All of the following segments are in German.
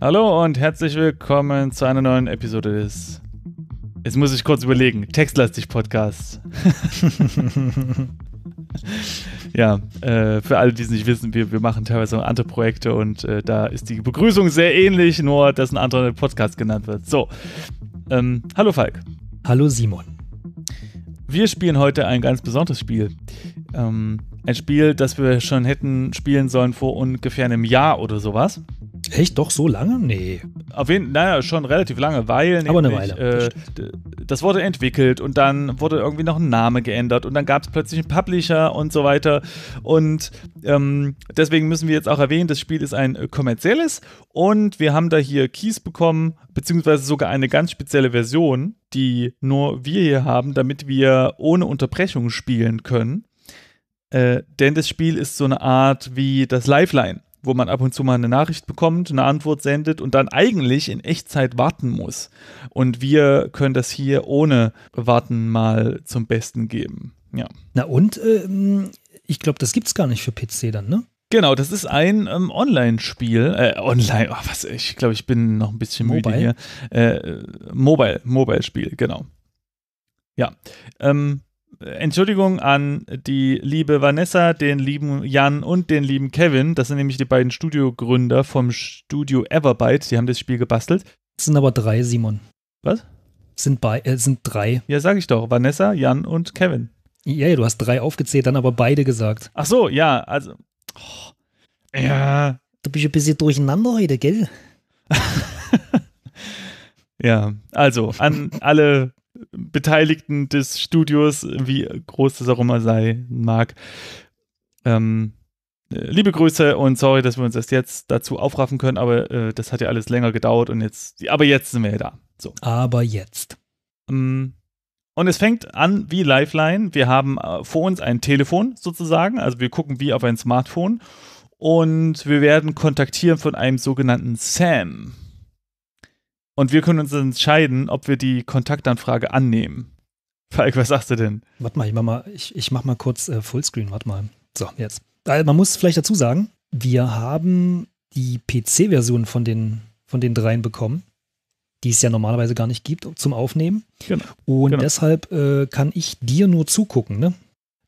Hallo und herzlich willkommen zu einer neuen Episode des. Jetzt muss ich kurz überlegen. Textlastig Podcast. ja, äh, für alle, die es nicht wissen, wir, wir machen teilweise auch andere Projekte und äh, da ist die Begrüßung sehr ähnlich, nur dass ein anderer Podcast genannt wird. So. Ähm, hallo Falk. Hallo Simon. Wir spielen heute ein ganz besonderes Spiel. Ähm, ein Spiel, das wir schon hätten spielen sollen vor ungefähr einem Jahr oder sowas. Echt? Doch so lange? Nee. Auf jeden naja, schon relativ lange, weil. Aber eine Weile. Äh, das wurde entwickelt und dann wurde irgendwie noch ein Name geändert und dann gab es plötzlich einen Publisher und so weiter. Und ähm, deswegen müssen wir jetzt auch erwähnen, das Spiel ist ein äh, kommerzielles und wir haben da hier Keys bekommen, beziehungsweise sogar eine ganz spezielle Version, die nur wir hier haben, damit wir ohne Unterbrechung spielen können. Äh, denn das Spiel ist so eine Art wie das Lifeline wo man ab und zu mal eine Nachricht bekommt, eine Antwort sendet und dann eigentlich in Echtzeit warten muss. Und wir können das hier ohne Warten mal zum Besten geben. Ja. Na und ähm, ich glaube, das gibt's gar nicht für PC dann, ne? Genau, das ist ein ähm, Online-Spiel. Äh, online, oh, was, ich glaube, ich bin noch ein bisschen mobile. müde hier. Äh, mobile, Mobile-Spiel, genau. Ja. Ähm, Entschuldigung an die liebe Vanessa, den lieben Jan und den lieben Kevin. Das sind nämlich die beiden Studiogründer vom Studio Everbyte. Die haben das Spiel gebastelt. Es sind aber drei, Simon. Was? Sind, bei, äh, sind drei. Ja, sag ich doch. Vanessa, Jan und Kevin. Ja, ja, du hast drei aufgezählt, dann aber beide gesagt. Ach so, ja, also. Oh, ja. Du bist ein bisschen durcheinander heute, gell? ja, also an alle Beteiligten des Studios, wie groß das auch immer sein mag. Ähm, äh, liebe Grüße und sorry, dass wir uns erst jetzt dazu aufraffen können, aber äh, das hat ja alles länger gedauert und jetzt, aber jetzt sind wir ja da. So. Aber jetzt. Ähm, und es fängt an wie Lifeline. Wir haben äh, vor uns ein Telefon sozusagen, also wir gucken wie auf ein Smartphone und wir werden kontaktiert von einem sogenannten Sam. Und wir können uns entscheiden, ob wir die Kontaktanfrage annehmen. Falk, was sagst du denn? Warte mal, ich mach mal, ich, ich mach mal kurz äh, Fullscreen, warte mal. So, jetzt. Also man muss vielleicht dazu sagen, wir haben die PC-Version von den, von den dreien bekommen, die es ja normalerweise gar nicht gibt zum Aufnehmen. Genau. Und genau. deshalb äh, kann ich dir nur zugucken, ne?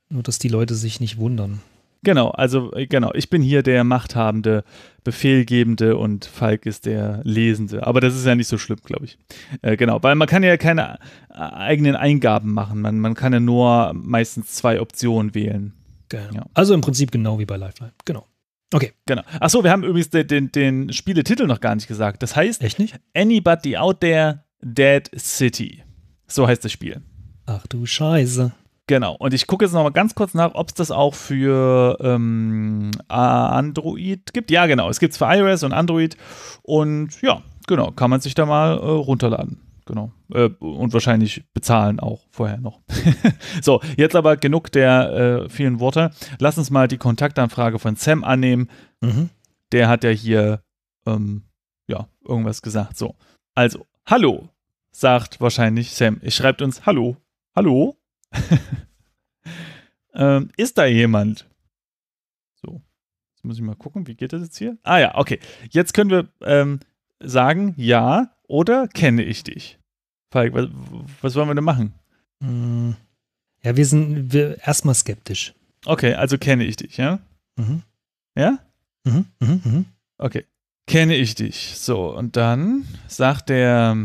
Nur, dass die Leute sich nicht wundern. Genau, also äh, genau, ich bin hier der machthabende, befehlgebende und Falk ist der Lesende. Aber das ist ja nicht so schlimm, glaube ich. Äh, genau, weil man kann ja keine äh, eigenen Eingaben machen. Man, man kann ja nur meistens zwei Optionen wählen. Genau. Ja. Also im Prinzip genau wie bei Lifeline. Genau. Okay. Genau. Achso, wir haben übrigens den, den, den Spieletitel noch gar nicht gesagt. Das heißt, Echt nicht? Anybody Out There, Dead City. So heißt das Spiel. Ach du Scheiße. Genau. Und ich gucke jetzt noch mal ganz kurz nach, ob es das auch für ähm, Android gibt. Ja, genau. Es gibt es für iOS und Android. Und ja, genau. Kann man sich da mal äh, runterladen. Genau. Äh, und wahrscheinlich bezahlen auch vorher noch. so, jetzt aber genug der äh, vielen Worte. Lass uns mal die Kontaktanfrage von Sam annehmen. Mhm. Der hat ja hier ähm, ja, irgendwas gesagt. So. Also, hallo, sagt wahrscheinlich Sam. Ich schreibt uns Hallo. Hallo? ähm, ist da jemand? So, jetzt muss ich mal gucken, wie geht das jetzt hier? Ah ja, okay. Jetzt können wir ähm, sagen, ja oder kenne ich dich? Falk, was, was wollen wir denn machen? Hm. Ja, wir sind wir erstmal skeptisch. Okay, also kenne ich dich, ja? Mhm. Ja? Mhm, mhm, mhm. Okay. Kenne ich dich. So, und dann sagt der,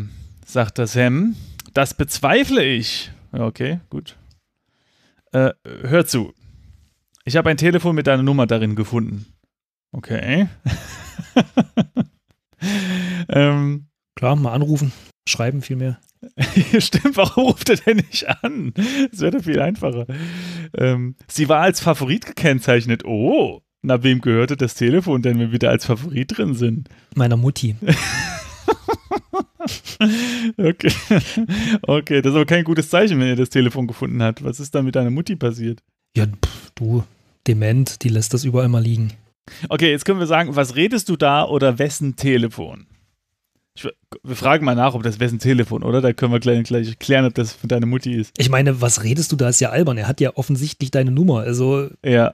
sagt der Sam, das bezweifle ich. Okay, gut. Äh, hör zu. Ich habe ein Telefon mit deiner Nummer darin gefunden. Okay. ähm, Klar, mal anrufen, schreiben vielmehr. Stimmt, warum ruft er denn nicht an? Das wäre doch viel einfacher. Ähm, sie war als Favorit gekennzeichnet. Oh, na wem gehörte das Telefon denn, wenn wir da als Favorit drin sind? Meiner Mutti. okay. okay, das ist aber kein gutes Zeichen, wenn ihr das Telefon gefunden habt. Was ist da mit deiner Mutti passiert? Ja, pff, du, dement, die lässt das überall mal liegen. Okay, jetzt können wir sagen, was redest du da oder wessen Telefon? Ich, wir fragen mal nach, ob das wessen Telefon, oder? Da können wir gleich, gleich klären, ob das von deiner Mutti ist. Ich meine, was redest du da? Ist ja albern. Er hat ja offensichtlich deine Nummer. Also. Ja,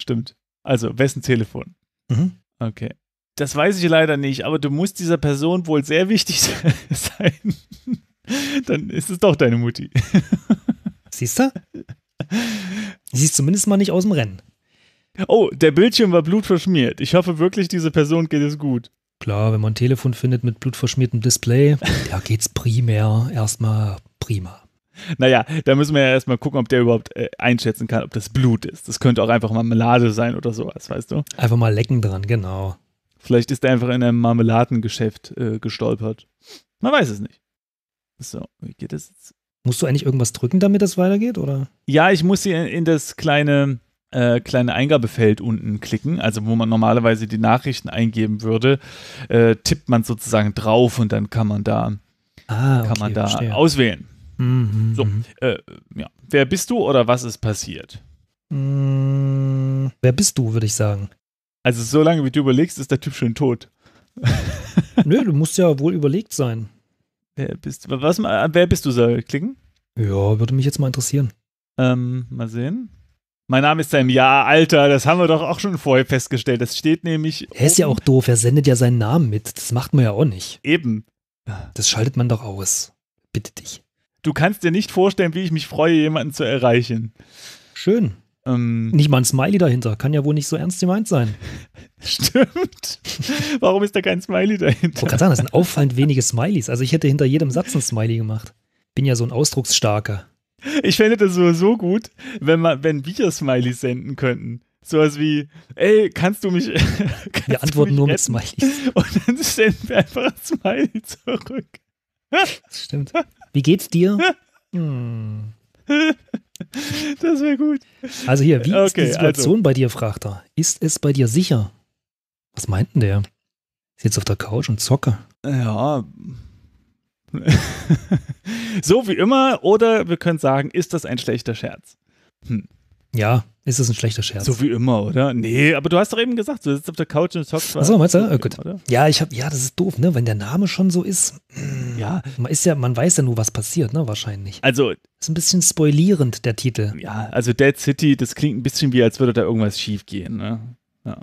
stimmt. Also, wessen Telefon? Mhm. Okay. Das weiß ich leider nicht, aber du musst dieser Person wohl sehr wichtig sein. Dann ist es doch deine Mutti. Siehst du? Sie ist zumindest mal nicht aus dem Rennen. Oh, der Bildschirm war blutverschmiert. Ich hoffe wirklich, diese Person geht es gut. Klar, wenn man ein Telefon findet mit blutverschmiertem Display, da geht es primär erstmal prima. Naja, da müssen wir ja erstmal gucken, ob der überhaupt äh, einschätzen kann, ob das Blut ist. Das könnte auch einfach Marmelade sein oder sowas, weißt du? Einfach mal lecken dran, genau. Vielleicht ist er einfach in einem Marmeladengeschäft äh, gestolpert. Man weiß es nicht. So, wie geht das jetzt? Musst du eigentlich irgendwas drücken, damit das weitergeht, oder? Ja, ich muss hier in das kleine, äh, kleine Eingabefeld unten klicken, also wo man normalerweise die Nachrichten eingeben würde, äh, tippt man sozusagen drauf und dann kann man da, ah, okay, kann man da auswählen. Mhm, so, mhm. äh, ja. Wer bist du oder was ist passiert? Mhm, wer bist du, würde ich sagen. Also so lange, wie du überlegst, ist der Typ schon tot. Nö, du musst ja wohl überlegt sein. Wer bist, was, wer bist du, soll ich klicken? Ja, würde mich jetzt mal interessieren. Ähm, mal sehen. Mein Name ist Sam. Ja, Alter, das haben wir doch auch schon vorher festgestellt. Das steht nämlich. Er ist ja auch doof, er sendet ja seinen Namen mit. Das macht man ja auch nicht. Eben. Das schaltet man doch aus. Bitte dich. Du kannst dir nicht vorstellen, wie ich mich freue, jemanden zu erreichen. Schön. Ähm, nicht mal ein Smiley dahinter. Kann ja wohl nicht so ernst gemeint sein. Stimmt. Warum ist da kein Smiley dahinter? Ich oh, kann sagen, das sind auffallend wenige Smileys. Also ich hätte hinter jedem Satz ein Smiley gemacht. Bin ja so ein Ausdrucksstarker. Ich fände das sowieso gut, wenn, man, wenn wir Smileys senden könnten. Sowas wie, ey, kannst du mich. Kannst wir antworten nur mit Smileys. Und dann senden wir einfach ein Smiley zurück. Stimmt. Wie geht's dir? Hm. Das wäre gut. Also hier, wie okay, ist die also. Situation also. bei dir, fragt er. Ist es bei dir sicher? Was meint denn der? Ich sitze auf der Couch und zocke. Ja. so wie immer, oder wir können sagen, ist das ein schlechter Scherz? Hm. Ja, ist das ein schlechter Scherz? So wie immer, oder? Nee, aber du hast doch eben gesagt, du sitzt auf der Couch und zockst. Achso, meinst du? Oh, gut. Oder? Ja, ich hab, ja, das ist doof, ne? Wenn der Name schon so ist. Hm, ja. Man, ist ja. man weiß ja nur, was passiert, ne? Wahrscheinlich. Also. Ist ein bisschen spoilierend, der Titel. Ja, also Dead City, das klingt ein bisschen wie, als würde da irgendwas schief gehen, ne? Ja.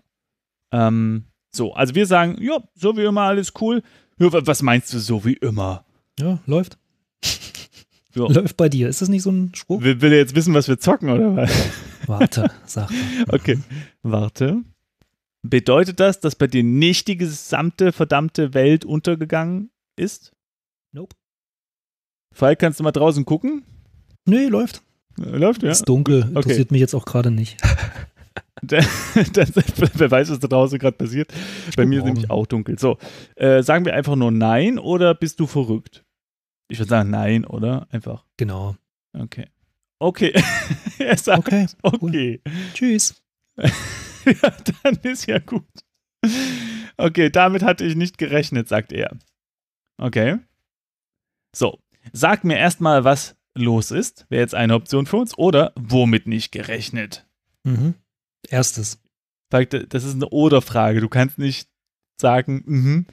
Ähm, so, also wir sagen, ja, so wie immer, alles cool. Ja, was meinst du, so wie immer? Ja, läuft. So. Läuft bei dir. Ist das nicht so ein Spruch? Will, will er jetzt wissen, was wir zocken, oder was? Warte, sag. mal. okay, warte. Bedeutet das, dass bei dir nicht die gesamte verdammte Welt untergegangen ist? Nope. Falk, kannst du mal draußen gucken? Nee, läuft. Läuft, ja. Ist dunkel, interessiert okay. mich jetzt auch gerade nicht. wer weiß, was da draußen gerade passiert. Bei mir ist nämlich auch dunkel. So, äh, sagen wir einfach nur Nein oder bist du verrückt? Ich würde sagen, nein, oder? Einfach. Genau. Okay. Okay. er sagt, okay. okay. Cool. Tschüss. ja, dann ist ja gut. Okay, damit hatte ich nicht gerechnet, sagt er. Okay. So, sag mir erstmal, was los ist, wäre jetzt eine Option für uns, oder womit nicht gerechnet. Mhm. Erstes. Das ist eine Oder-Frage. Du kannst nicht sagen, mhm.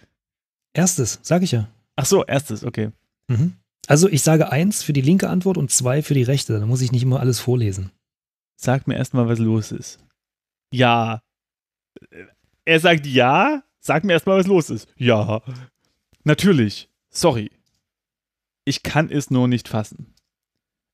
Erstes, sag ich ja. Ach so, erstes, okay. Mhm. Also ich sage eins für die linke Antwort und zwei für die rechte. Da muss ich nicht immer alles vorlesen. Sag mir erstmal, was los ist. Ja. Äh, er sagt ja. Sag mir erstmal, was los ist. Ja. Natürlich. Sorry. Ich kann es nur nicht fassen.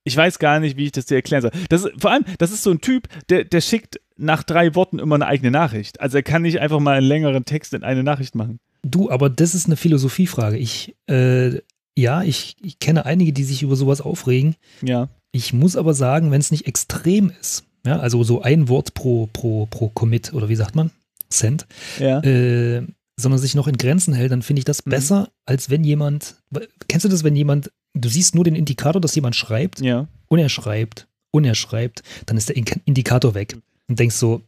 Ich weiß gar nicht, wie ich das dir erklären soll. Das ist, vor allem, das ist so ein Typ, der, der schickt nach drei Worten immer eine eigene Nachricht. Also er kann nicht einfach mal einen längeren Text in eine Nachricht machen. Du, aber das ist eine Philosophiefrage. Ich äh, ja, ich, ich kenne einige, die sich über sowas aufregen. Ja. Ich muss aber sagen, wenn es nicht extrem ist, ja, also so ein Wort pro, pro, pro Commit oder wie sagt man? Cent. Ja. Äh, sondern sich noch in Grenzen hält, dann finde ich das mhm. besser, als wenn jemand. Kennst du das, wenn jemand, du siehst nur den Indikator, dass jemand schreibt, ja. und er schreibt, und er schreibt, dann ist der Indikator weg. Und denkst so,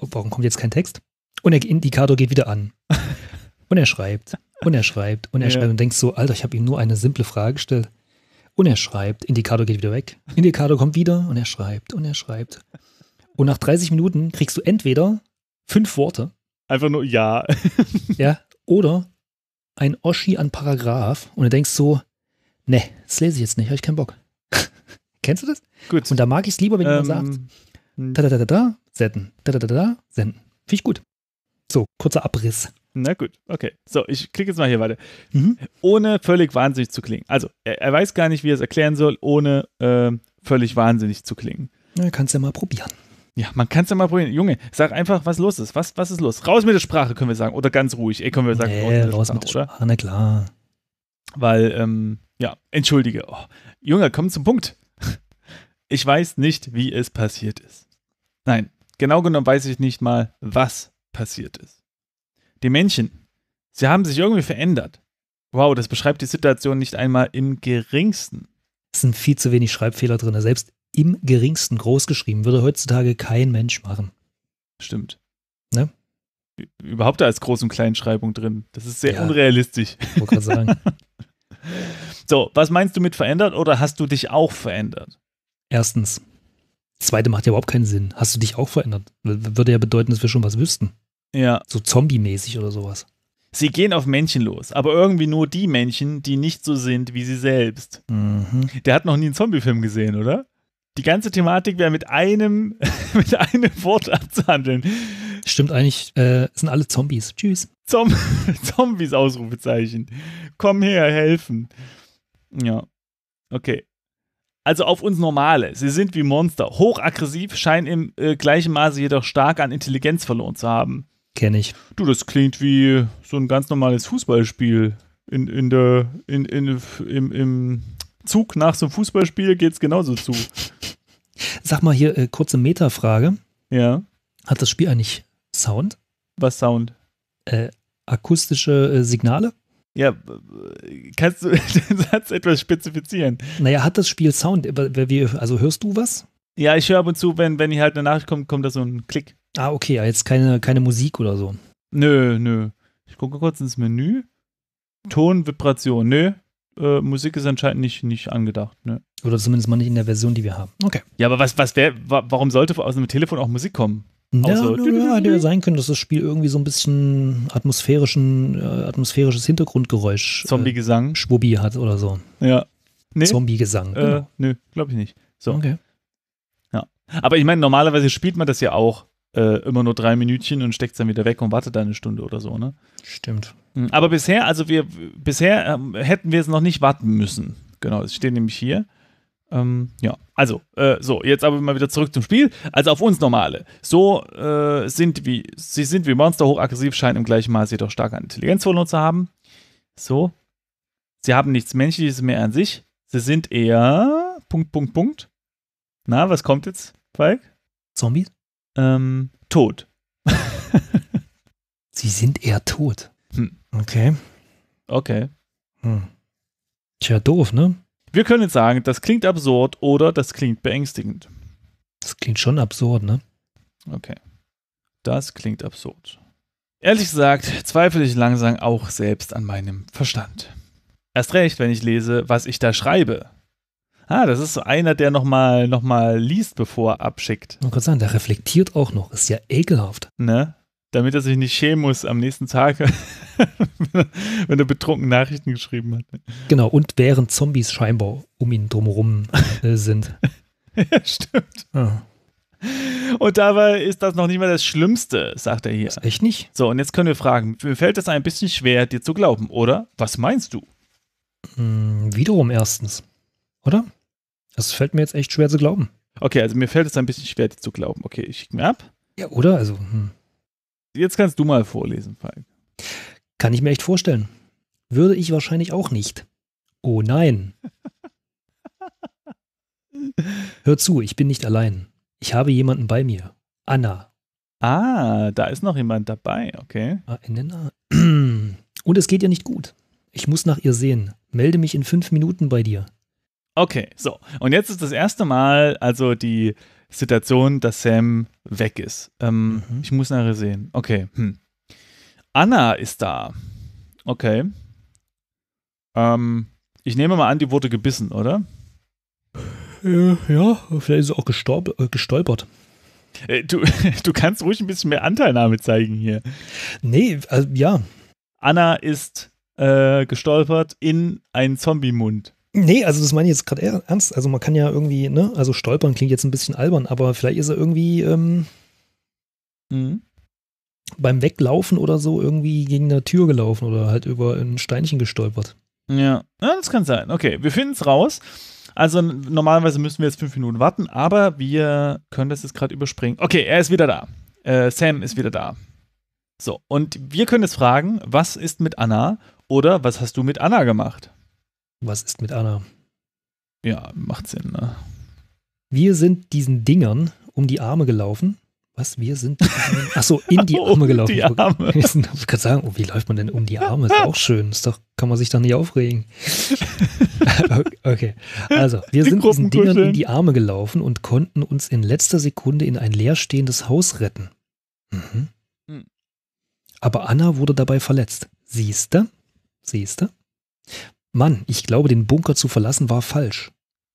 oh, warum kommt jetzt kein Text? Und der Indikator geht wieder an. und er schreibt. Und er schreibt, und er ja. schreibt und denkst so, Alter, ich habe ihm nur eine simple Frage gestellt. Und er schreibt, Indikator geht wieder weg. Indikator kommt wieder und er schreibt und er schreibt. Und nach 30 Minuten kriegst du entweder fünf Worte. Einfach nur ja. ja, oder ein Oschi an Paragraph und du denkst so, ne, das lese ich jetzt nicht, habe ich keinen Bock. Kennst du das? Gut. Und da mag ich es lieber, wenn ähm, jemand sagt, da hm. da da da da, senden, da da da da, senden. Finde ich gut. So, kurzer Abriss. Na gut, okay. So, ich klicke jetzt mal hier weiter. Mhm. Ohne völlig wahnsinnig zu klingen. Also, er, er, weiß gar nicht, wie er es erklären soll, ohne äh, völlig wahnsinnig zu klingen. Na, kannst ja mal probieren. Ja, man kann es ja mal probieren. Junge, sag einfach, was los ist. Was, was ist los? Raus mit der Sprache, können wir sagen. Oder ganz ruhig. Ey, können wir sagen, nee, raus mit der raus Sprache, mit der Sprache na klar. Weil, ähm, ja, entschuldige. Oh, Junge, komm zum Punkt. Ich weiß nicht, wie es passiert ist. Nein, genau genommen weiß ich nicht mal, was passiert ist die Männchen, sie haben sich irgendwie verändert. Wow, das beschreibt die Situation nicht einmal im geringsten. Es sind viel zu wenig Schreibfehler drin. Selbst im geringsten großgeschrieben würde heutzutage kein Mensch machen. Stimmt. Ne? Überhaupt da als Groß- und Kleinschreibung drin. Das ist sehr ja, unrealistisch. Wollte gerade sagen. so, was meinst du mit verändert oder hast du dich auch verändert? Erstens. Zweite macht ja überhaupt keinen Sinn. Hast du dich auch verändert? Würde ja bedeuten, dass wir schon was wüssten. Ja. So zombie-mäßig oder sowas. Sie gehen auf Männchen los, aber irgendwie nur die Männchen, die nicht so sind wie sie selbst. Mhm. Der hat noch nie einen Zombie-Film gesehen, oder? Die ganze Thematik wäre mit einem, mit einem Wort abzuhandeln. Stimmt eigentlich, äh, sind alle Zombies. Tschüss. Zom Zombies, Ausrufezeichen. Komm her, helfen. Ja. Okay. Also auf uns Normale. Sie sind wie Monster. Hochaggressiv, scheinen im äh, gleichen Maße jedoch stark an Intelligenz verloren zu haben. Kenne ich. Du, das klingt wie so ein ganz normales Fußballspiel. In, in der, in, in, im, Im Zug nach so einem Fußballspiel geht es genauso zu. Sag mal hier, äh, kurze Metafrage. Ja. Hat das Spiel eigentlich Sound? Was Sound? Äh, akustische äh, Signale? Ja, äh, kannst du den Satz etwas spezifizieren? Naja, hat das Spiel Sound? Äh, also hörst du was? Ja, ich höre ab und zu, wenn, wenn hier halt eine Nachricht kommt, kommt da so ein Klick. Ah, okay, ja, jetzt keine, keine Musik oder so. Nö, nö. Ich gucke kurz ins Menü. Ton, Vibration, nö. Äh, Musik ist anscheinend nicht, nicht angedacht, nö. Ne? Oder zumindest mal nicht in der Version, die wir haben. Okay. Ja, aber was, was wär, wa warum sollte aus einem Telefon auch Musik kommen? Ja, so ja, sein können, dass das Spiel irgendwie so ein bisschen atmosphärischen, äh, atmosphärisches Hintergrundgeräusch äh, Zombie-Gesang äh, Schwubi hat oder so. Ja. Nee. Zombie-Gesang, äh, genau. nö, glaube ich nicht. So. Okay. Aber ich meine, normalerweise spielt man das ja auch äh, immer nur drei Minütchen und steckt es dann wieder weg und wartet eine Stunde oder so, ne? Stimmt. Hm, aber bisher, also wir, bisher ähm, hätten wir es noch nicht warten müssen. Genau, es steht nämlich hier. Ähm, ja, also, äh, so, jetzt aber mal wieder zurück zum Spiel. Also auf uns Normale. So äh, sind wie, sie sind wie Monster hochaggressiv, scheinen im gleichen Maß jedoch stark an Intelligenz verloren zu haben. So. Sie haben nichts Menschliches mehr an sich. Sie sind eher. Punkt, Punkt, Punkt. Na, was kommt jetzt? Falk? Zombies? Ähm, tot. Sie sind eher tot. Hm. Okay. Okay. Hm. Tja, doof, ne? Wir können jetzt sagen, das klingt absurd oder das klingt beängstigend. Das klingt schon absurd, ne? Okay. Das klingt absurd. Ehrlich gesagt, zweifle ich langsam auch selbst an meinem Verstand. Erst recht, wenn ich lese, was ich da schreibe. Ah, das ist so einer, der nochmal noch mal liest, bevor er abschickt. Man kann sagen, der reflektiert auch noch. Ist ja ekelhaft. Ne? Damit er sich nicht schämen muss am nächsten Tag, wenn, er, betrunken Nachrichten geschrieben hat. Genau, und während Zombies scheinbar um ihn drumherum äh, sind. ja, stimmt. Ah. Und dabei ist das noch nicht mal das Schlimmste, sagt er hier. Das echt nicht? So, und jetzt können wir fragen: Mir fällt es ein bisschen schwer, dir zu glauben, oder? Was meinst du? Hm, wiederum erstens, oder? Das fällt mir jetzt echt schwer zu glauben. Okay, also mir fällt es ein bisschen schwer zu glauben. Okay, ich schicke mir ab. Ja, oder? Also. Hm. Jetzt kannst du mal vorlesen, Falk. Kann ich mir echt vorstellen. Würde ich wahrscheinlich auch nicht. Oh nein. Hör zu, ich bin nicht allein. Ich habe jemanden bei mir. Anna. Ah, da ist noch jemand dabei, okay. Ah, Und es geht ihr nicht gut. Ich muss nach ihr sehen. Melde mich in fünf Minuten bei dir. Okay, so. Und jetzt ist das erste Mal also die Situation, dass Sam weg ist. Ähm, mhm. Ich muss nachher sehen. Okay. Hm. Anna ist da. Okay. Ähm, ich nehme mal an, die wurde gebissen, oder? Äh, ja, vielleicht ist sie auch äh, gestolpert. Äh, du, du kannst ruhig ein bisschen mehr Anteilnahme zeigen hier. Nee, also, ja. Anna ist äh, gestolpert in einen Zombie-Mund. Nee, also das meine ich jetzt gerade ernst. Also man kann ja irgendwie, ne, also stolpern klingt jetzt ein bisschen albern, aber vielleicht ist er irgendwie ähm, mhm. beim Weglaufen oder so irgendwie gegen eine Tür gelaufen oder halt über ein Steinchen gestolpert. Ja, ja das kann sein. Okay, wir finden es raus. Also normalerweise müssen wir jetzt fünf Minuten warten, aber wir können das jetzt gerade überspringen. Okay, er ist wieder da. Äh, Sam ist wieder da. So, und wir können jetzt fragen, was ist mit Anna oder was hast du mit Anna gemacht? Was ist mit Anna? Ja, macht Sinn, ne? Wir sind diesen Dingern um die Arme gelaufen. Was? Wir sind. Achso, in die oh, Arme gelaufen. Die Arme. Ich wollte gerade sagen, oh, wie läuft man denn um die Arme? Ist auch schön. Ist doch, kann man sich doch nicht aufregen. okay. Also, wir die sind diesen Dingern in die Arme gelaufen und konnten uns in letzter Sekunde in ein leerstehendes Haus retten. Mhm. Hm. Aber Anna wurde dabei verletzt. Siehste? Siehste? Mann, ich glaube, den Bunker zu verlassen war falsch.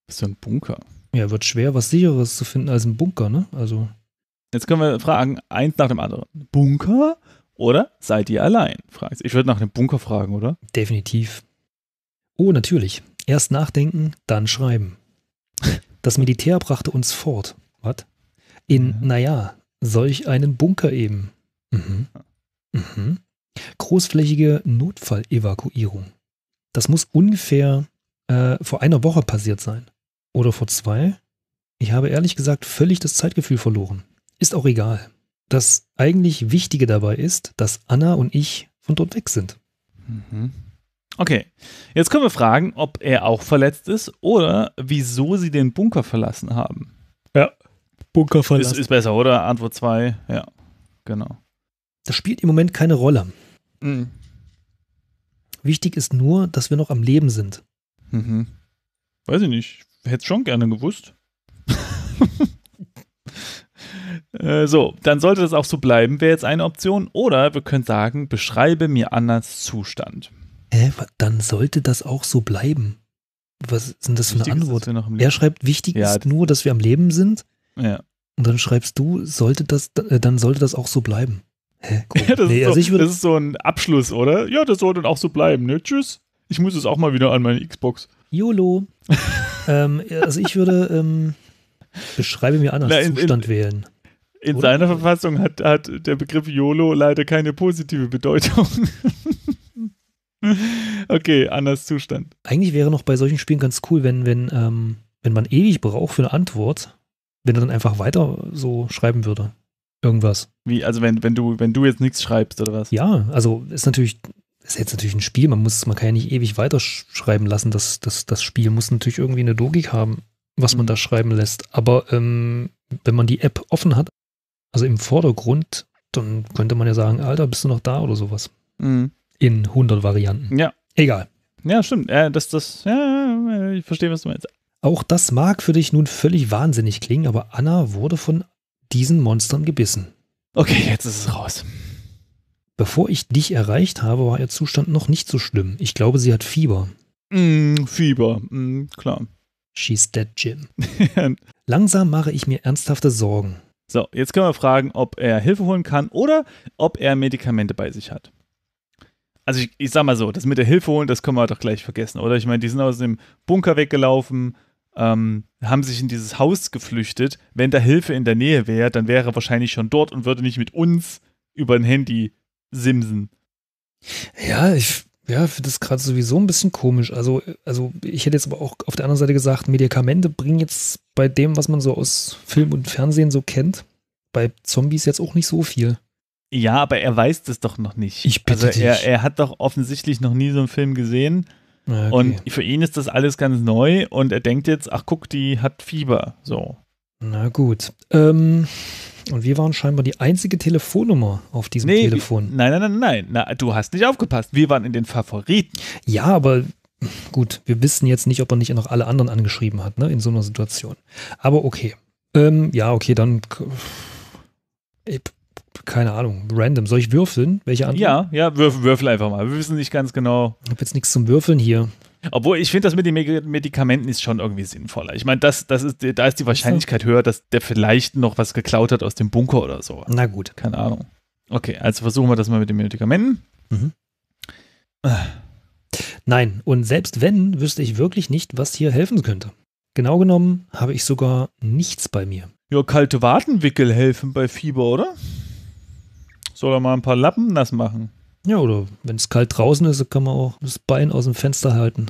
Was für ein Bunker? Ja, wird schwer, was sicheres zu finden als ein Bunker, ne? Also. Jetzt können wir fragen, eins nach dem anderen. Bunker oder seid ihr allein? Fragst. Ich würde nach dem Bunker fragen, oder? Definitiv. Oh, natürlich. Erst nachdenken, dann schreiben. Das Militär brachte uns fort. Was? In, mhm. ja. naja, solch einen Bunker eben. Mhm. Mhm. Großflächige Notfallevakuierung. Das muss ungefähr äh, vor einer Woche passiert sein. Oder vor zwei. Ich habe ehrlich gesagt völlig das Zeitgefühl verloren. Ist auch egal. Das eigentlich Wichtige dabei ist, dass Anna und ich von dort weg sind. Mhm. Okay, jetzt können wir fragen, ob er auch verletzt ist oder wieso sie den Bunker verlassen haben. Ja, Bunker verlassen. Ist, ist besser, oder? Antwort 2, ja, genau. Das spielt im Moment keine Rolle. Mhm. Wichtig ist nur, dass wir noch am Leben sind. Mhm. Weiß ich nicht. Hätte es schon gerne gewusst. äh, so, dann sollte das auch so bleiben, wäre jetzt eine Option. Oder wir können sagen, beschreibe mir Annas Zustand. Hä, dann sollte das auch so bleiben. Was sind das wichtig für eine Antwort? Ist, er schreibt, wichtig ja, ist nur, dass wir am Leben sind. Ja. Und dann schreibst du, sollte das, äh, dann sollte das auch so bleiben. Hä? das, nee, ist also so, das ist so ein Abschluss, oder? Ja, das soll dann auch so bleiben. Ne? Tschüss. Ich muss es auch mal wieder an meine Xbox. YOLO. ähm, also ich würde ähm, beschreibe mir anders Na, in, Zustand in, wählen. In oder? seiner Verfassung hat, hat der Begriff YOLO leider keine positive Bedeutung. okay, anders Zustand. Eigentlich wäre noch bei solchen Spielen ganz cool, wenn, wenn, ähm, wenn man ewig braucht für eine Antwort, wenn er dann einfach weiter so schreiben würde. Irgendwas. Wie, also wenn, wenn du, wenn du jetzt nichts schreibst oder was? Ja, also ist natürlich, ist jetzt natürlich ein Spiel, man muss, man kann ja nicht ewig weiterschreiben lassen. Das, das, das Spiel muss natürlich irgendwie eine Logik haben, was mhm. man da schreiben lässt. Aber ähm, wenn man die App offen hat, also im Vordergrund, dann könnte man ja sagen, Alter, bist du noch da oder sowas. Mhm. In 100 Varianten. Ja. Egal. Ja, stimmt. Ja, das, das, ja, ich verstehe, was du meinst. Auch das mag für dich nun völlig wahnsinnig klingen, aber Anna wurde von diesen Monstern gebissen. Okay, jetzt ist es raus. Bevor ich dich erreicht habe, war ihr Zustand noch nicht so schlimm. Ich glaube, sie hat Fieber. Mm, Fieber, mm, klar. She's dead, Jim. Langsam mache ich mir ernsthafte Sorgen. So, jetzt können wir fragen, ob er Hilfe holen kann oder ob er Medikamente bei sich hat. Also ich, ich sag mal so, das mit der Hilfe holen, das können wir doch gleich vergessen, oder? Ich meine, die sind aus dem Bunker weggelaufen, ähm, haben sich in dieses Haus geflüchtet. Wenn da Hilfe in der Nähe wäre, dann wäre er wahrscheinlich schon dort und würde nicht mit uns über ein Handy simsen. Ja, ich ja, finde das gerade sowieso ein bisschen komisch. Also, also ich hätte jetzt aber auch auf der anderen Seite gesagt, Medikamente bringen jetzt bei dem, was man so aus Film und Fernsehen so kennt, bei Zombies jetzt auch nicht so viel. Ja, aber er weiß das doch noch nicht. Ich bitte also dich. er hat doch offensichtlich noch nie so einen Film gesehen. Ah, okay. Und für ihn ist das alles ganz neu und er denkt jetzt, ach guck, die hat Fieber. So. Na gut. Ähm, und wir waren scheinbar die einzige Telefonnummer auf diesem nee, Telefon. Nein, nein, nein, nein. Na, du hast nicht aufgepasst. Wir waren in den Favoriten. Ja, aber gut, wir wissen jetzt nicht, ob er nicht noch alle anderen angeschrieben hat, ne, in so einer Situation. Aber okay. Ähm, ja, okay, dann. Ich, keine Ahnung, random. Soll ich würfeln? Welche andere? Ja, ja, würfel, würfel einfach mal. Wir wissen nicht ganz genau. Ich habe jetzt nichts zum Würfeln hier. Obwohl, ich finde, das mit den Medikamenten ist schon irgendwie sinnvoller. Ich meine, das, das ist, da ist die Wahrscheinlichkeit höher, dass der vielleicht noch was geklaut hat aus dem Bunker oder so. Na gut. Keine Ahnung. Okay, also versuchen wir das mal mit den Medikamenten. Mhm. Nein, und selbst wenn, wüsste ich wirklich nicht, was hier helfen könnte. Genau genommen habe ich sogar nichts bei mir. Ja, kalte Wartenwickel helfen bei Fieber, oder? Soll er mal ein paar Lappen nass machen? Ja, oder wenn es kalt draußen ist, kann man auch das Bein aus dem Fenster halten.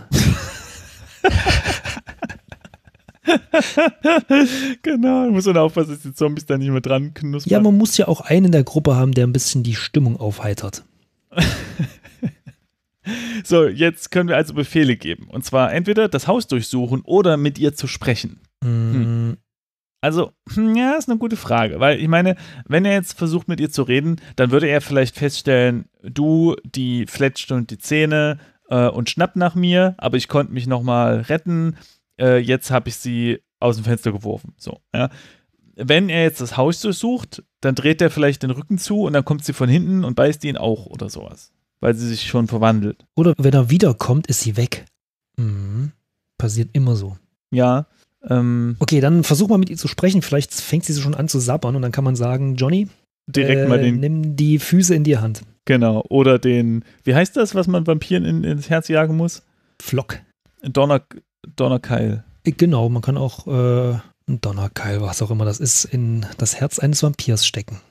genau, muss man aufpassen, dass die Zombies da nicht mehr dran knuspern. Ja, man muss ja auch einen in der Gruppe haben, der ein bisschen die Stimmung aufheitert. so, jetzt können wir also Befehle geben. Und zwar entweder das Haus durchsuchen oder mit ihr zu sprechen. Mm, hm. Also, hm, ja, ist eine gute Frage, weil ich meine, wenn er jetzt versucht, mit ihr zu reden, dann würde er vielleicht feststellen, du, die fletscht und die Zähne äh, und schnappt nach mir, aber ich konnte mich nochmal retten, äh, jetzt habe ich sie aus dem Fenster geworfen. So, ja. Wenn er jetzt das Haus durchsucht, dann dreht er vielleicht den Rücken zu und dann kommt sie von hinten und beißt ihn auch oder sowas, weil sie sich schon verwandelt. Oder wenn er wiederkommt, ist sie weg. Mhm. Passiert immer so. Ja, ähm, okay, dann versuch mal mit ihr zu sprechen. Vielleicht fängt sie so schon an zu sabbern und dann kann man sagen, Johnny, direkt äh, mal den. Nimm die Füße in die Hand. Genau. Oder den, wie heißt das, was man Vampiren in, ins Herz jagen muss? Flock. Donner, Donnerkeil. Äh, genau, man kann auch äh, Donnerkeil, was auch immer das ist, in das Herz eines Vampirs stecken.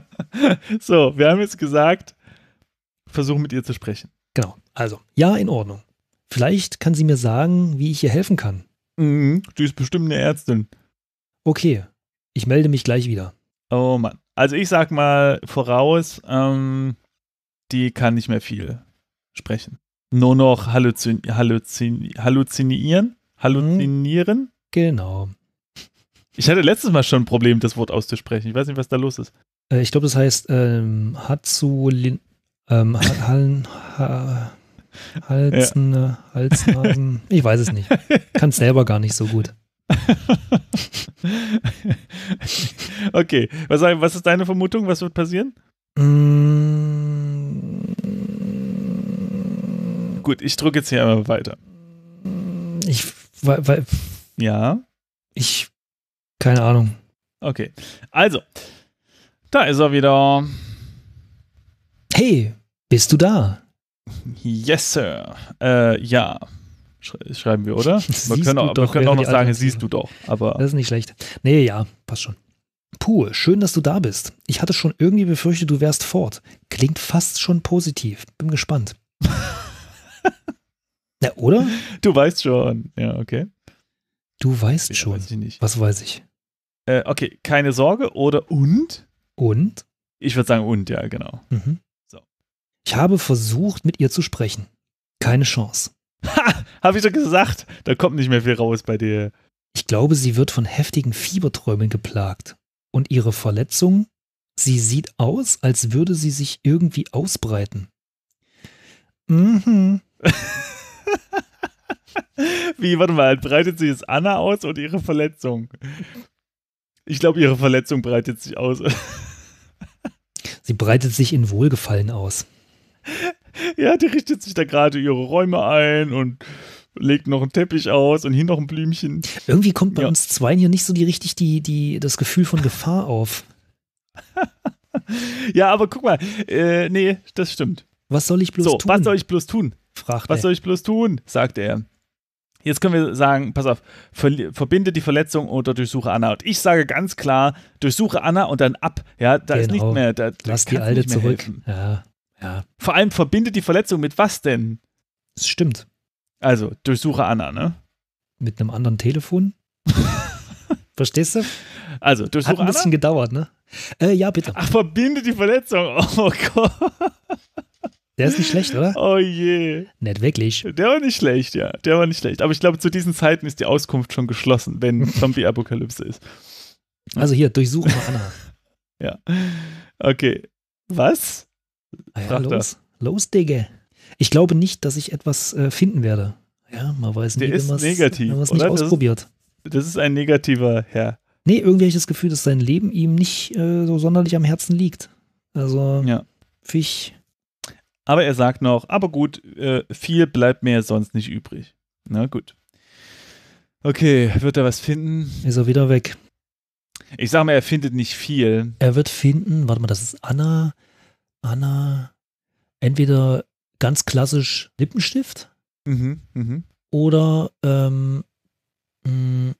so, wir haben jetzt gesagt, versuchen mit ihr zu sprechen. Genau. Also, ja, in Ordnung. Vielleicht kann sie mir sagen, wie ich ihr helfen kann. Mhm, die ist bestimmt eine Ärztin. Okay, ich melde mich gleich wieder. Oh Mann. Also ich sag mal voraus, ähm, die kann nicht mehr viel sprechen. Nur noch halluzin halluzin halluzinieren? Halluzinieren? Mhm. Genau. Ich hatte letztes Mal schon ein Problem, das Wort auszusprechen. Ich weiß nicht, was da los ist. Äh, ich glaube, das heißt ähm, Hatzulin. Ähm, ha, ha, Hals, ja. Äh, Hals, Ich weiß es nicht. Kann es selber gar nicht so gut. okay, was, was, ist deine Vermutung? Was wird passieren? Mm. Gut, ich drücke jetzt hier einmal weiter. Ich, weil, weil, ja. Ich, keine Ahnung. Okay, also, da ist er wieder. Hey, bist du da? Yes, Sir. Äh, ja. Schreiben wir, oder? wir können auch, doch, wir können auch noch sagen, siehst du doch. Aber das ist nicht schlecht. Nee, ja, passt schon. Puh, schön, dass du da bist. Ich hatte schon irgendwie befürchtet, du wärst fort. Klingt fast schon positiv. Bin gespannt. Na, oder? Du weißt schon. Ja, okay. Du weißt ja, schon. Weiß ich nicht. Was weiß ich? Äh, okay, keine Sorge oder und? Und? Ich würde sagen und, ja, genau. Mhm. Ich habe versucht, mit ihr zu sprechen. Keine Chance. Ha! hab ich doch gesagt. Da kommt nicht mehr viel raus bei dir. Ich glaube, sie wird von heftigen Fieberträumen geplagt. Und ihre Verletzung? Sie sieht aus, als würde sie sich irgendwie ausbreiten. Mhm. Wie, warte mal, breitet sie jetzt Anna aus oder ihre Verletzung? Ich glaube, ihre Verletzung breitet sich aus. sie breitet sich in Wohlgefallen aus. ja, die richtet sich da gerade ihre Räume ein und legt noch einen Teppich aus und hier noch ein Blümchen. Irgendwie kommt bei ja. uns zweien hier nicht so die richtig die, die, das Gefühl von Gefahr auf. ja, aber guck mal, äh, nee, das stimmt. Was soll ich bloß so, tun? Was soll ich bloß tun? Fragt was er. soll ich bloß tun? sagt er. Jetzt können wir sagen, pass auf, ver verbinde die Verletzung oder durchsuche Anna. Und ich sage ganz klar, durchsuche Anna und dann ab. Ja, da genau. ist nicht genau. mehr, da, da Lass die Alte zurück. Ja. Ja. Vor allem verbindet die Verletzung mit was denn? Das stimmt. Also, durchsuche Anna, ne? Mit einem anderen Telefon? Verstehst du? Also, durchsuche Anna. Hat ein bisschen Anna? gedauert, ne? Äh, ja, bitte. Ach, verbindet die Verletzung. Oh Gott. Der ist nicht schlecht, oder? Oh je. Nicht wirklich. Der war nicht schlecht, ja. Der war nicht schlecht. Aber ich glaube, zu diesen Zeiten ist die Auskunft schon geschlossen, wenn Zombie-Apokalypse ist. Also hier, durchsuchen wir Anna. ja. Okay. Was? Ah ja, los, los, Digga. Ich glaube nicht, dass ich etwas äh, finden werde. Ja, man weiß nicht, wenn man es nicht ausprobiert. Das ist, ein negativer Herr. Nee, irgendwie habe ich das Gefühl, dass sein Leben ihm nicht äh, so sonderlich am Herzen liegt. Also, ja. Fisch. Aber er sagt noch, aber gut, äh, viel bleibt mir sonst nicht übrig. Na gut. Okay, wird er was finden? Ist er wieder weg. Ich sage mal, er findet nicht viel. Er wird finden, warte mal, das ist Anna. Anna entweder ganz klassisch Lippenstift mhm, mh. oder ähm, mm,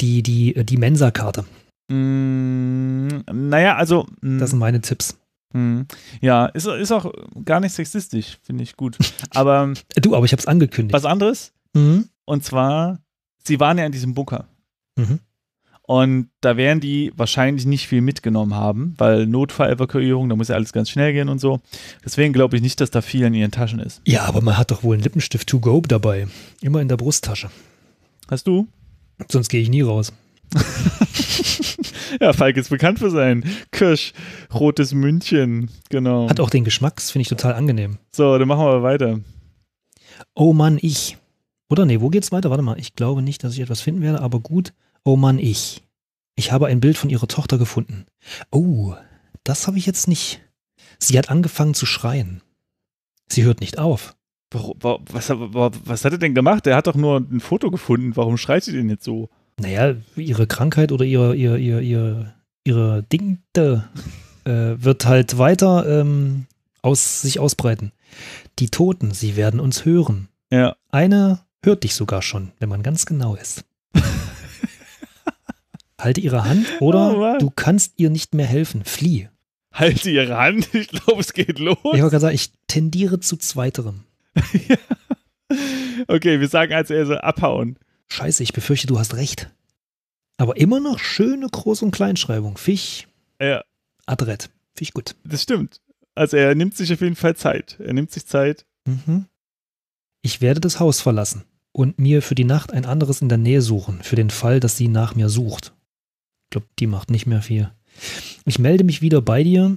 die, die, die Mensa-Karte. Mm, naja, also. Mm, das sind meine Tipps. Mm, ja, ist, ist auch gar nicht sexistisch, finde ich gut. Aber. Ähm, du, aber ich habe es angekündigt. Was anderes? Mhm. Und zwar, sie waren ja in diesem Bunker. Mhm. Und da werden die wahrscheinlich nicht viel mitgenommen haben, weil Notfall-Evakuierung, da muss ja alles ganz schnell gehen und so. Deswegen glaube ich nicht, dass da viel in ihren Taschen ist. Ja, aber man hat doch wohl einen Lippenstift to go dabei. Immer in der Brusttasche. Hast du? Sonst gehe ich nie raus. ja, Falk ist bekannt für sein Kirsch, rotes München, genau. Hat auch den Geschmack, finde ich total angenehm. So, dann machen wir weiter. Oh Mann, ich. Oder nee, wo geht's weiter? Warte mal, ich glaube nicht, dass ich etwas finden werde, aber gut. Oh Mann, ich. Ich habe ein Bild von ihrer Tochter gefunden. Oh, das habe ich jetzt nicht. Sie hat angefangen zu schreien. Sie hört nicht auf. Was, was, hat er denn gemacht? Er hat doch nur ein Foto gefunden. Warum schreit sie denn jetzt so? Naja, ihre Krankheit oder ihre, ihre, ihre, ihre, ihre Dingte äh, wird halt weiter ähm, aus, sich ausbreiten. Die Toten, sie werden uns hören. Ja. Eine hört dich sogar schon, wenn man ganz genau ist. Halte ihre Hand oh, oder oh, du kannst ihr nicht mehr helfen. Flieh. Halte ihre Hand. Ich glaube, es geht los. Ich wollte gerade sagen, ich tendiere zu zweiterem. ja. Okay, wir sagen als Else abhauen. Scheiße, ich befürchte, du hast recht. Aber immer noch schöne Groß- und Kleinschreibung. Fisch. Ja. Adrett. Fisch gut. Das stimmt. Also er nimmt sich auf jeden Fall Zeit. Er nimmt sich Zeit. Mhm. Ich werde das Haus verlassen und mir für die Nacht ein anderes in der Nähe suchen, für den Fall, dass sie nach mir sucht glaube, die macht nicht mehr viel. Ich melde mich wieder bei dir,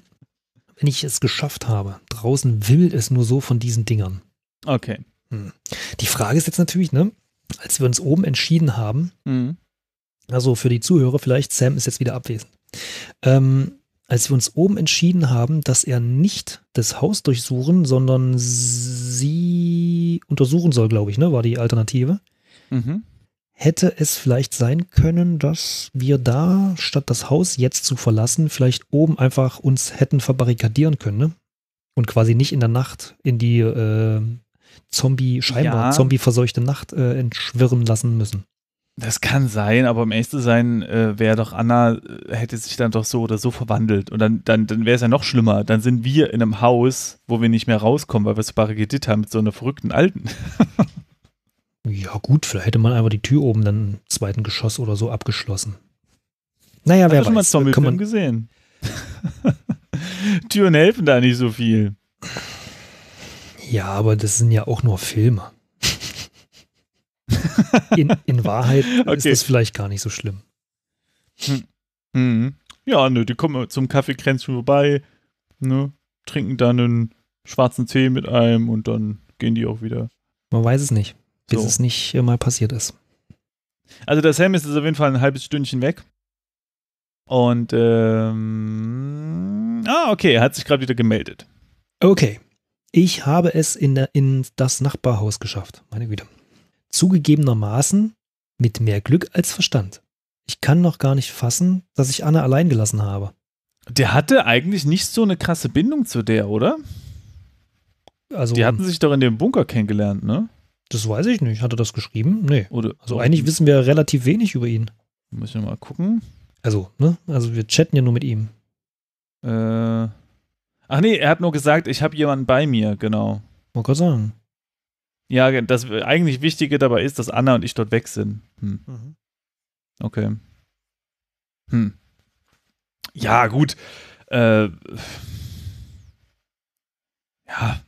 wenn ich es geschafft habe. Draußen will es nur so von diesen Dingern. Okay. Hm. Die Frage ist jetzt natürlich, ne, als wir uns oben entschieden haben, mhm. also für die Zuhörer vielleicht, Sam ist jetzt wieder abwesend. Ähm, als wir uns oben entschieden haben, dass er nicht das Haus durchsuchen, sondern sie untersuchen soll, glaube ich, ne, war die Alternative. Mhm hätte es vielleicht sein können, dass wir da, statt das Haus jetzt zu verlassen, vielleicht oben einfach uns hätten verbarrikadieren können, ne? Und quasi nicht in der Nacht in die äh, Zombie, scheinbar ja. Zombie-verseuchte Nacht äh, entschwirren lassen müssen. Das kann sein, aber im ehesten sein äh, wäre doch Anna, äh, hätte sich dann doch so oder so verwandelt. Und dann, dann, dann wäre es ja noch schlimmer. Dann sind wir in einem Haus, wo wir nicht mehr rauskommen, weil wir es barrikadiert haben mit so einer verrückten Alten. Ja, gut, vielleicht hätte man einfach die Tür oben dann im zweiten Geschoss oder so abgeschlossen. Naja, wer Hat weiß. Mal Zombie kann man gesehen. Türen helfen da nicht so viel. Ja, aber das sind ja auch nur Filme. in, in, Wahrheit okay. ist das vielleicht gar nicht so schlimm. Hm. Mhm. Ja, ne, die kommen zum Kaffeekränzchen vorbei, ne, trinken dann einen schwarzen Tee mit einem und dann gehen die auch wieder. Man weiß es nicht bis so. es nicht äh, mal passiert ist. Also der Sam ist jetzt auf jeden Fall ein halbes Stündchen weg. Und ähm, ah, okay, er hat sich gerade wieder gemeldet. Okay. Ich habe es in, der, in das Nachbarhaus geschafft. Meine Güte. Zugegebenermaßen mit mehr Glück als Verstand. Ich kann noch gar nicht fassen, dass ich Anna allein gelassen habe. Der hatte eigentlich nicht so eine krasse Bindung zu der, oder? Also, die hatten sich doch in dem Bunker kennengelernt, ne? Das weiß ich nicht. Hat er das geschrieben? Nee. Oder, also oder eigentlich wissen wir relativ wenig über ihn. Müssen wir mal gucken. Also, ne? Also wir chatten ja nur mit ihm. Äh. Ach nee, er hat nur gesagt, ich habe jemanden bei mir, genau. Wollte gerade sagen. Ja, das eigentlich Wichtige dabei ist, dass Anna und ich dort weg sind. Hm. Mhm. Okay. Hm. Ja, gut. Äh, ja.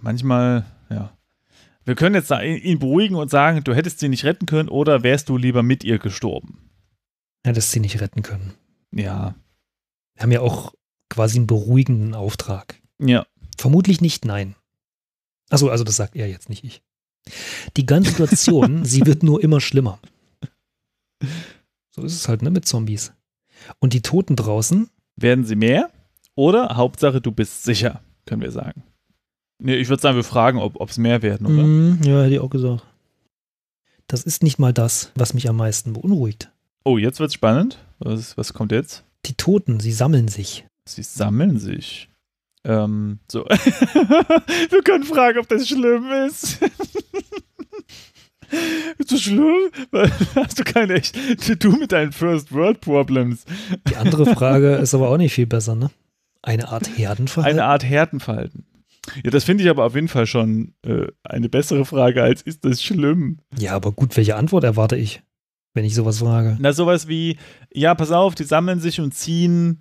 Manchmal, ja wir können jetzt ihn beruhigen und sagen, du hättest sie nicht retten können oder wärst du lieber mit ihr gestorben? Hättest sie nicht retten können. Ja. Wir haben ja auch quasi einen beruhigenden Auftrag. Ja. Vermutlich nicht, nein. Achso, also das sagt er jetzt, nicht ich. Die ganze Situation, sie wird nur immer schlimmer. So ist es halt, ne, mit Zombies. Und die Toten draußen? Werden sie mehr? Oder Hauptsache, du bist sicher, können wir sagen. Nee, ich würde sagen, wir fragen, ob es mehr werden, oder? Mm, ja, hätte ich auch gesagt. Das ist nicht mal das, was mich am meisten beunruhigt. Oh, jetzt wird's spannend. Was, was kommt jetzt? Die Toten, sie sammeln sich. Sie sammeln sich. Ähm, so. wir können fragen, ob das schlimm ist. ist das schlimm? Hast du keine echt zu tun mit deinen First World Problems. Die andere Frage ist aber auch nicht viel besser, ne? Eine Art Herdenverhalten. Eine Art Herdenverhalten. Ja, das finde ich aber auf jeden Fall schon äh, eine bessere Frage als ist das schlimm? Ja, aber gut, welche Antwort erwarte ich, wenn ich sowas frage? Na, sowas wie, ja, pass auf, die sammeln sich und ziehen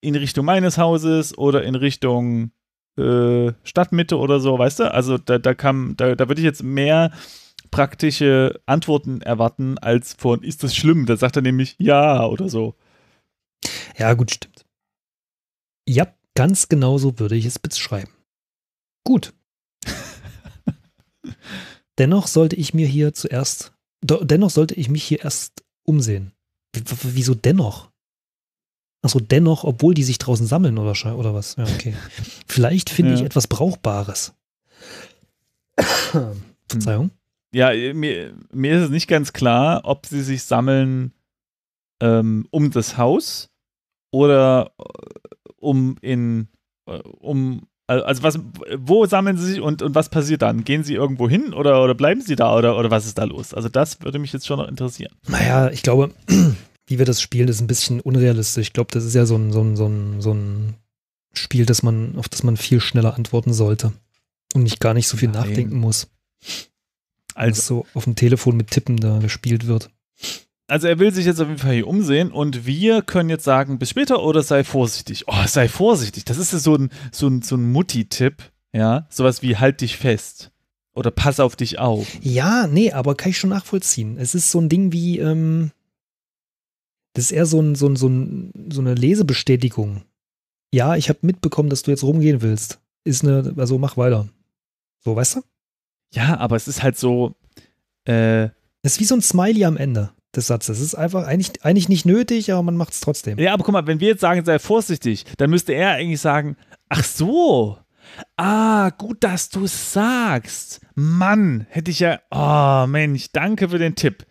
in Richtung meines Hauses oder in Richtung äh, Stadtmitte oder so, weißt du? Also da, da kam, da, da würde ich jetzt mehr praktische Antworten erwarten als von ist das schlimm? Da sagt er nämlich ja oder so. Ja, gut, stimmt. Ja, ganz genau so würde ich es beschreiben gut. dennoch sollte ich mir hier zuerst, dennoch sollte ich mich hier erst umsehen. W wieso dennoch? Achso, dennoch, obwohl die sich draußen sammeln oder, oder was? Ja, okay. Vielleicht finde ja. ich etwas Brauchbares. Verzeihung. Ja, mir, mir ist es nicht ganz klar, ob sie sich sammeln ähm, um das Haus oder äh, um in äh, um also, also was, wo sammeln sie sich und, und was passiert dann? Gehen sie irgendwo hin oder, oder bleiben sie da oder, oder was ist da los? Also das würde mich jetzt schon noch interessieren. Naja, ich glaube, wie wir das spielen, ist ein bisschen unrealistisch. Ich glaube, das ist ja so ein, so ein, so ein, so ein Spiel, das man, auf das man viel schneller antworten sollte und nicht gar nicht so viel Nein. nachdenken muss. Also so auf dem Telefon mit Tippen da gespielt wird also er will sich jetzt auf jeden Fall hier umsehen und wir können jetzt sagen, bis später oder sei vorsichtig. Oh, sei vorsichtig. Das ist so ein, so ein, so ein Mutti-Tipp. Ja, sowas wie halt dich fest oder pass auf dich auf. Ja, nee, aber kann ich schon nachvollziehen. Es ist so ein Ding wie, ähm, das ist eher so, ein, so, ein, so, ein, so eine Lesebestätigung. Ja, ich habe mitbekommen, dass du jetzt rumgehen willst. Ist eine, also mach weiter. So, weißt du? Ja, aber es ist halt so, äh, es ist wie so ein Smiley am Ende des Satzes. Es ist einfach eigentlich, eigentlich nicht nötig, aber man macht es trotzdem. Ja, aber guck mal, wenn wir jetzt sagen, sei vorsichtig, dann müsste er eigentlich sagen, ach so, ah, gut, dass du es sagst. Mann, hätte ich ja, oh Mensch, danke für den Tipp.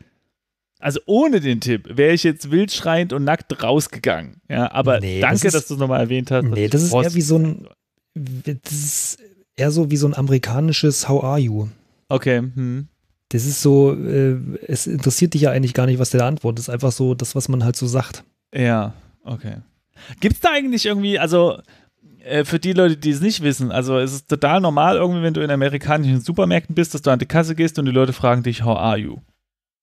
Also ohne den Tipp wäre ich jetzt wildschreiend und nackt rausgegangen. Ja, aber nee, danke, das ist, dass du es nochmal erwähnt hast. Nee, das ist eher wie so ein, das ist eher so wie so ein amerikanisches How are you? Okay, hm das ist so, äh, es interessiert dich ja eigentlich gar nicht, was der da antwortet. Es ist einfach so das, was man halt so sagt. Ja, okay. Gibt es da eigentlich irgendwie, also äh, für die Leute, die es nicht wissen, also es ist total normal irgendwie, wenn du in amerikanischen Supermärkten bist, dass du an die Kasse gehst und die Leute fragen dich, how are you?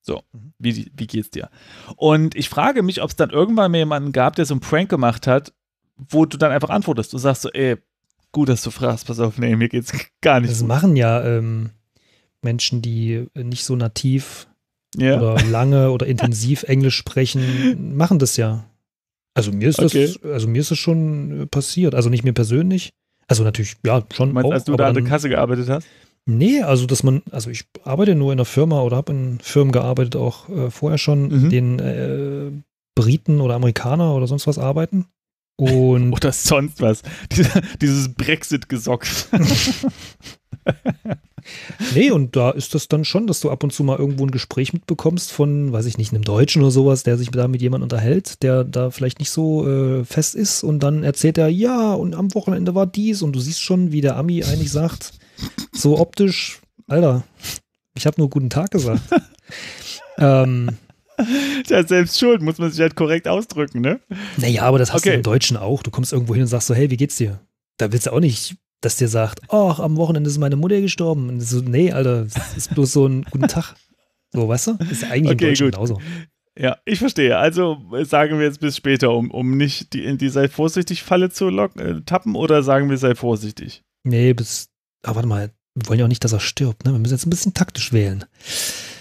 So, mhm. wie, wie geht's dir? Und ich frage mich, ob es dann irgendwann mal jemanden gab, der so einen Prank gemacht hat, wo du dann einfach antwortest. und sagst so, ey, gut, dass du fragst, pass auf, nee, mir geht's gar nicht. Das gut. machen ja, ähm, Menschen, die äh, nicht so nativ ja. oder lange oder intensiv Englisch sprechen, machen das ja. Also mir ist okay. das, also mir ist es schon äh, passiert. Also nicht mir persönlich. Also natürlich, ja, schon. Meinst, auch, als du da an der Kasse gearbeitet hast? Nee, also dass man, also ich arbeite nur in einer Firma oder habe in Firmen gearbeitet, auch äh, vorher schon, mhm. den äh, Briten oder Amerikaner oder sonst was arbeiten. Und oder sonst was. dieses Brexit-Gesocks. nee, und da ist das dann schon, dass du ab und zu mal irgendwo ein Gespräch mitbekommst von, weiß ich nicht, einem Deutschen oder sowas, der sich da mit jemandem unterhält, der da vielleicht nicht so äh, fest ist und dann erzählt er, ja, und am Wochenende war dies und du siehst schon, wie der Ami eigentlich sagt, so optisch, Alter, ich habe nur guten Tag gesagt. ähm, ja, selbst schuld, muss man sich halt korrekt ausdrücken, ne? Naja, aber das hast okay. du im Deutschen auch. Du kommst irgendwo hin und sagst so, hey, wie geht's dir? Da willst du auch nicht dass dir sagt, ach, am Wochenende ist meine Mutter gestorben. Und so, nee, Alter, das ist bloß so ein guten Tag. So, weißt du? ist eigentlich okay, im Deutschen genauso. Ja, ich verstehe. Also äh, sagen wir jetzt bis später, um, um nicht die, in die sei vorsichtig Falle zu locken, äh, tappen oder sagen wir sei vorsichtig? Nee, bis. Aber ah, warte mal. Wir wollen ja auch nicht, dass er stirbt, ne? Wir müssen jetzt ein bisschen taktisch wählen.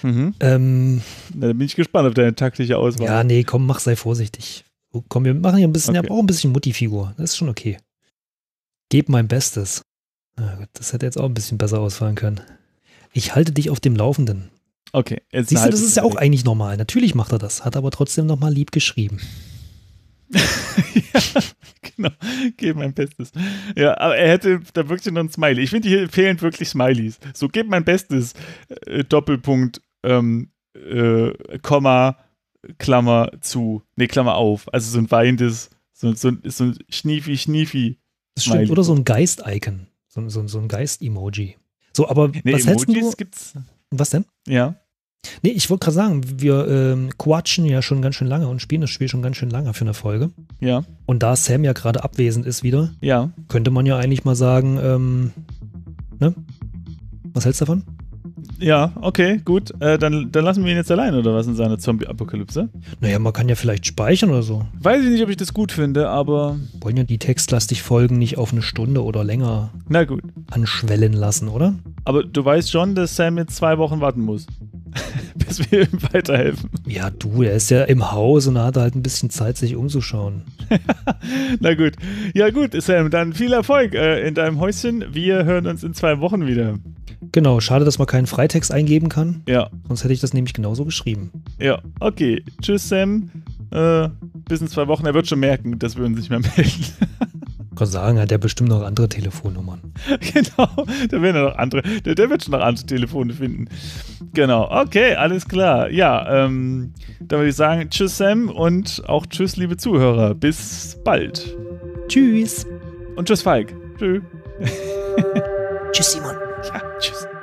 Mhm. Ähm, Na, da bin ich gespannt auf deine taktische Auswahl. Ja, nee, komm, mach, sei vorsichtig. Komm, wir machen hier ein bisschen, okay. ja, auch ein bisschen Mutti-Figur. Das ist schon okay. Geb mein Bestes. Gut, das hätte jetzt auch ein bisschen besser ausfallen können. Ich halte dich auf dem Laufenden. Okay. Jetzt Siehst du, das ist ja auch eigentlich normal. Natürlich macht er das, hat aber trotzdem nochmal lieb geschrieben. ja, genau. Gebe mein Bestes. Ja, aber er hätte da wirklich noch ein Smiley. Ich finde, hier fehlen wirklich Smileys. So, gebe mein Bestes. Äh, Doppelpunkt, ähm, äh, Komma, Klammer zu. Nee, Klammer auf. Also so ein weinendes, so, so, so ein schniefi-schniefi das stimmt. Oder so ein Geist-Icon. So, so, so ein Geist-Emoji. So, aber nee, was Emojis hältst du? Gibt's. Was denn? Ja. Nee, ich wollte gerade sagen, wir ähm, quatschen ja schon ganz schön lange und spielen das Spiel schon ganz schön lange für eine Folge. Ja. Und da Sam ja gerade abwesend ist wieder, ja. könnte man ja eigentlich mal sagen, ähm, ne? Was hältst du davon? Ja, okay, gut. Äh, dann, dann lassen wir ihn jetzt allein oder was in seiner Zombie-Apokalypse? Naja, man kann ja vielleicht speichern oder so. Weiß ich nicht, ob ich das gut finde, aber. Wollen ja die textlastig Folgen nicht auf eine Stunde oder länger Na gut. anschwellen lassen, oder? Aber du weißt schon, dass Sam jetzt zwei Wochen warten muss. bis wir ihm weiterhelfen. Ja, du, er ist ja im Haus und hat halt ein bisschen Zeit, sich umzuschauen. Na gut. Ja, gut, Sam, dann viel Erfolg äh, in deinem Häuschen. Wir hören uns in zwei Wochen wieder. Genau, schade, dass man keinen Freitext eingeben kann. Ja. Sonst hätte ich das nämlich genauso geschrieben. Ja, okay. Tschüss, Sam. Äh, bis in zwei Wochen. Er wird schon merken, dass wir uns nicht mehr melden. Ich kann sagen, hat er bestimmt noch andere Telefonnummern. Genau, da werden noch andere, der, der, wird schon noch andere Telefone finden. Genau, okay, alles klar. Ja, ähm, dann würde ich sagen, tschüss Sam und auch tschüss liebe Zuhörer. Bis bald. Tschüss. Und tschüss Falk. Tschüss. tschüss Simon. yeah, just